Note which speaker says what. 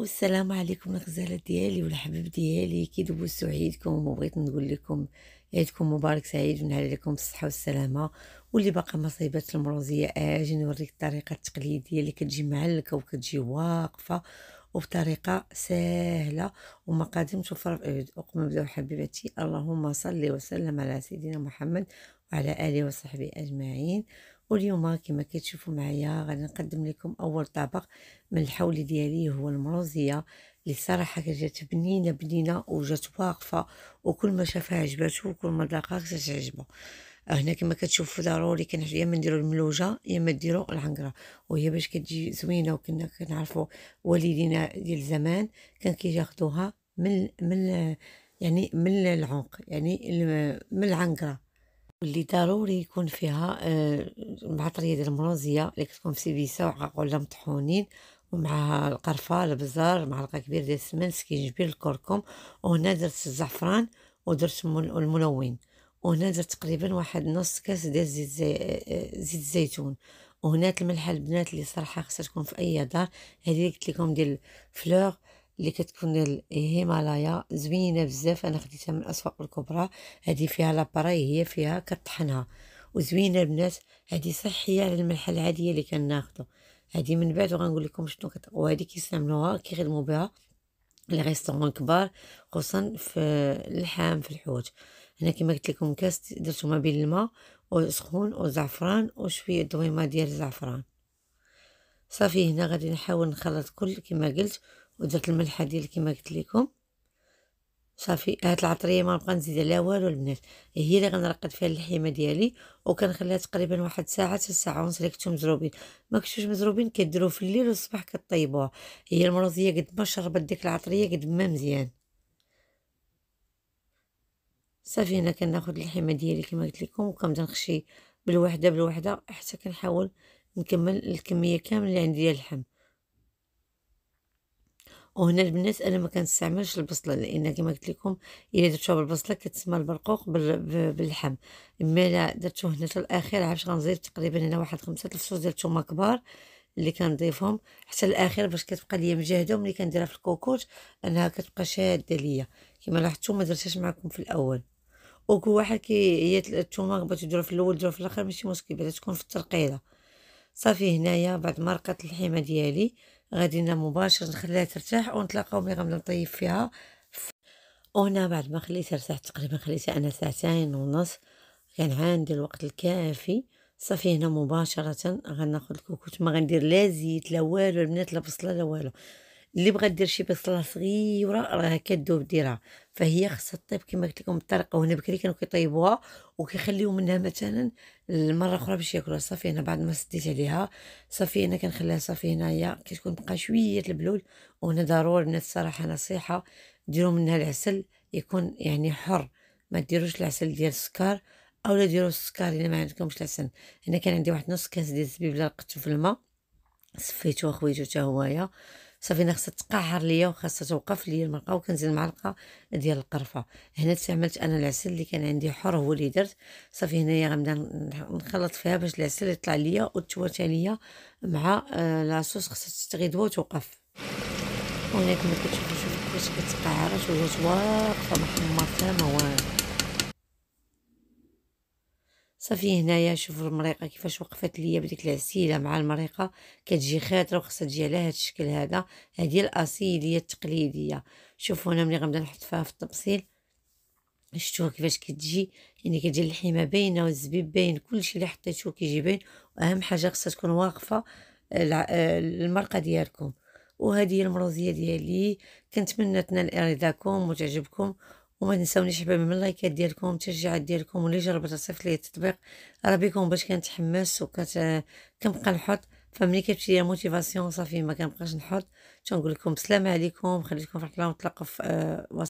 Speaker 1: والسلام عليكم الغزاله ديالي والحبيب ديالي كي دوزتو عيدكم وبغيت نقول لكم عيدكم مبارك سعيد ونعلى لكم بالصحه والسلامه واللي باقا ما صيبات المروزيه اجي آه، نوريك الطريقه التقليديه اللي كتجي معلكه وكتجي واقفه وبطريقه سهله ومقادم توفر في العيد اقمم حبيبتي اللهم صل وسلم على سيدنا محمد وعلى اله وصحبه اجمعين واليوم كما كتشوفوا معايا غادي نقدم لكم اول طبق من الحولي ديالي هو المروزيه اللي صراحه جات بنينه بنينه وجات واقفه وكل ما شافها عجبته وكل ما ذاقها كتعجبو هنا كما كتشوفوا ضروري كنحتاج يا نديروا الملوجه يا ما نديروا العنقره وهي باش كتجي زوينه وكنا كنعرفوا والدينا ديال زمان كان كياخذوها من من يعني من العنق يعني من العنقره واللي ضروري يكون فيها آه، العطريه ديال المرونزيه اللي كتكون في سيبيسا وعقاق ولا مطحونين ومع القرفه البزار معلقه كبيره ديال السمن سكينجبير الكركم وهنا درت الزعفران ودرت الملون وهنا درت تقريبا واحد نص كاس ديال زيت آه، زيت الزيتون وهنا الملحه البنات اللي صراحه خصها تكون في اي دار هذه اللي قلت لكم ديال فلور اللي كتكون الهيمالايا زوينه بزاف انا خديتها من الاسواق الكبرى هذه فيها لاباري هي فيها كطحنها وزوينه البنات هذه صحيه على الملح العاديه اللي كناخذو هذه من بعد وغنقول لكم شنو كت... وهذه كيستعملوها كيخدموا بها لي ريستورون كبار خصوصا في اللحام في الحوت هنا كما قلت لكم كاس درتو ما بين الماء وسخون وزعفران وشويه دويمه ديال الزعفران صافي هنا غادي نحاول نخلط كل كما قلت ودرت الملحه ديالي كما قلت لكم صافي هاد العطريه ما بقى نزيد عليها والو البنات هي اللي غنرقد فيها اللحيمه ديالي وكنخليها تقريبا واحد ساعه حتى ساعه ونص اللي كنتو مزروبين ما كنتوش مزروبين كديروا في الليل والصباح كطيبوها هي المروزيه قد ما شربت ديك العطريه قد ما مزيان صافي هنا كناخذ اللحيمه ديالي كما قلت لكم وكنبدا نخشي بالوحده بالوحده حتى كنحاول نكمل الكميه كامله اللي عندي ديال اللحم وهنا البنات انا ما كنستعملش البصله لان كما قلت لكم الا درتوها بالبصله كتسمى البرقوق باللحم اما الا درتو هنا حتى الاخير عرفت غنزيد تقريبا هنا واحد خمسة الفصوص ديال الثومه كبار اللي كنضيفهم حتى الاخير باش كتبقى ليا مجهده وملي كنديرها في الكوكوت انها كتبقى شاده ليا كما لاحظتوا ما درتهاش معكم في الاول وكل واحد كي هي الثومه بغيتو ديروها في الاول ديروها في الاخر ماشي مشكل بعدا تكون في الترقيله صافي هنايا بعد ما رقت الحيمه ديالي غادي مباشر نخليها ترتاح ونتلاقاو ملي غنبدا نطيب فيها وهنا بعد ما خليتها ترتاح تقريبا خليتها انا ساعتين ونص كان عندي الوقت الكافي صافي هنا مباشره غناخذ الكوكوت ما غندير لا زيت لا والو البنات لا بصله لا والو اللي بغات دير شي بصله صغيره راه كدوب ديرها فهي خاصها طيب كما قلت لكم الطريقه وهنا بكري كانوا كيطيبوها وكيخليو منها مثلا المره اخرى باش ياكلوها صافي انا بعد ما سديت عليها صافي انا كنخليها صافي هنايا كتكون بقى شويه البلول وهنا ضروري الناس الصراحه نصيحه ديروا منها العسل يكون يعني حر ما ديروش العسل ديال السكر اولا ديروا السكر الا ما عندكمش العسل هنا كان عندي واحد نص كاس ديال الزبيب اللي رقدته في الماء صفيتو وخويته حتى هوايا صافي انا خاصها تقعر ليا وخاصها توقف ليا المرقه وكنزيد معلقه ديال القرفه هنا استعملت انا العسل اللي كان عندي حر هو اللي درت صافي هنايا غنبدا نخلط فيها باش العسل يطلع ليا وتواتى ليا مع آه لاصوص خاصها تستغدوا وتوقف وهنا كما كتشوفوا شوفوا كيفاش كتقعر شوفوا واقفه محمرتها ما والو صافي هنايا شوفوا المريقه كيفاش وقفت ليا بديك العسيله مع المريقه كتجي خاطره وخاصها تجي على هذا الشكل هذا هذه الاصيليه التقليديه شوفوا انا ملي غنبدا نحط فيها في الطبسيل شفتوها كيفاش كتجي يعني كتجي اللحيمه باينه والزبيب باين كلشي اللي حطيتو كيجي باين واهم حاجه خصها تكون واقفه آه، آه، المرقه ديالكم وهذه المروزيه ديالي كنتمنى تنال ارضاكم وتعجبكم وما تنساونيش حبايبي من اللايكات ديالكم التشجيعات ديالكم واللي جربت تصيفط لي التطبيق راه بكم باش كنتحمس كنبقى نحط فملي كتمشي ليا موتيفاسيون صافي ما كنبقاش نحط تنقول لكم السلام عليكم خليكم في الحلقه ونتلاقاو في آه،